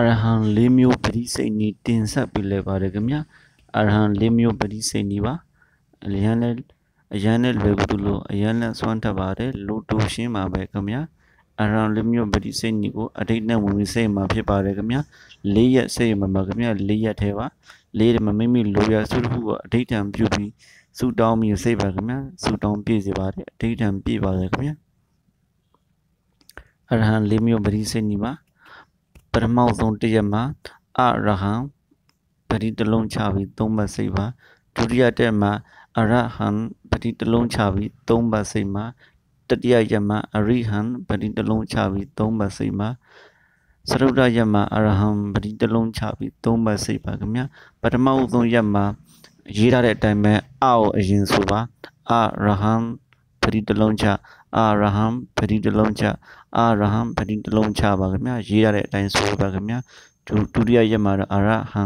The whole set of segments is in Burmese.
အရဟံ၄မျိုးပရိစိတ်နီးတင်ဆက်ပြီးလဲပါတယ်ခင်ဗျာအရဟံ၄မျိုးပရိစိတ်နီးပါအလျံလဲအရန်နဲ့လွယ်ကူလို့အရန်နဲ့စွမ်းတတ်ပါတယ်လူတူရှင်းပါပဲခင်ဗျာအရဟံ၄မျိုးပရိစိတ်နီးကိုအတိတ်နဲ့ဝင်ပြီးစိတ်မှာဖြစ်ပါတယ်ခင်ဗျာ၄ရက်စိတ်မှာပါခင်ဗျာ၄ရက်ထဲပါလေးတမမိမိလိုရာစုတခုကိုအဋိဌံပြုပြီးစုတောင်းပြီးစိတ်ပါခင်ဗျာစုတောင်းပြည့်စေပါတယ်အဋိဌံပြည့်ပါတယ်ခင်ဗျာအရဟံလေးမျိုးပရိစိတ်နီပါပထမဆုံးတရက်မှာအရဟံပတိတလုံးချပြီးသုံးပါစိတ်ပါဒုတိယတက်မှာအရဟံပတိတလုံးချပြီးသုံးပါစိတ်မှာတတိယရက်မှာအရိဟံပတိတလုံးချပြီးသုံးပါစိတ်မှာသရုဒရက်မှာအရဟံပတိတလုံးချပြီးသုံးပါစိတ်ပါခင်ဗျာပထမဆုံးရက်မှာရေးထားတဲ့အတိုင်းပဲအကိုအရင်ဆိုပါအရဟံပတိတလုံးချအာရဟံပတိတလုံးချအာရဟံပတိတလုံးချပါခင်ဗျာရေးရတဲ့အတိုင်းဆိုပါခင်ဗျာဒုတိယရက်မှာတော့အာရဟံ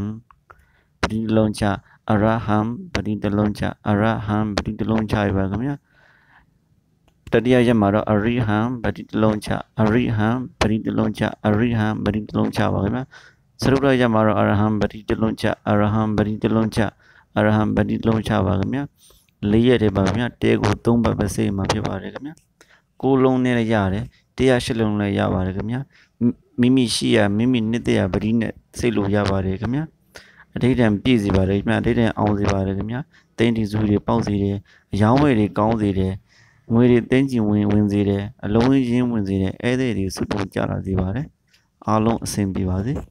ပတိတလုံးချအရဟံပတိတလုံးချအရဟံပတိတလုံးချရပါခင်ဗျာတတိယရက်မှာတော့အရိဟံပတိတလုံးချအရိဟံပတိတလုံးချအရိဟံပတိတလုံးချပါခင်ဗျာသရုပ်ရရက်မှာတော့အရဟံပတိတလုံးချအရဟံပတိတလုံးချအရဟံပတိတလုံးချပါခင်ဗျာ လေးရက်တည်းပါခင်ဗျာတဲကို၃ဘတ်ပဲစိတ်မှာဖြစ်ပါတယ်ခင်ဗျာ6လုံးနဲ့လည်းရတယ်108လုံးလည်းရပါတယ်ခင်ဗျာမိမိရှိရမိမိနှစ်သက်ရပရိနဲ့စိတ်လို့ရပါတယ်ခင်ဗျာအဋ္ဌံပြည့်စီပါတယ်ခင်ဗျာအဋ္ဌံအောင်စီပါတယ်ခင်ဗျာတင်းတီစုတွေပေါက်စီတယ်အယောင်းဝယ်တွေကောင်းစီတယ်ငွေတွေတင်းကျင်ဝင်ဝင်စီတယ်အလုံးရင်းဝင်စီတယ်ဧည့်သည်တွေစုပုံကြလာစီပါတယ်အားလုံးအဆင်ပြေပါစေ။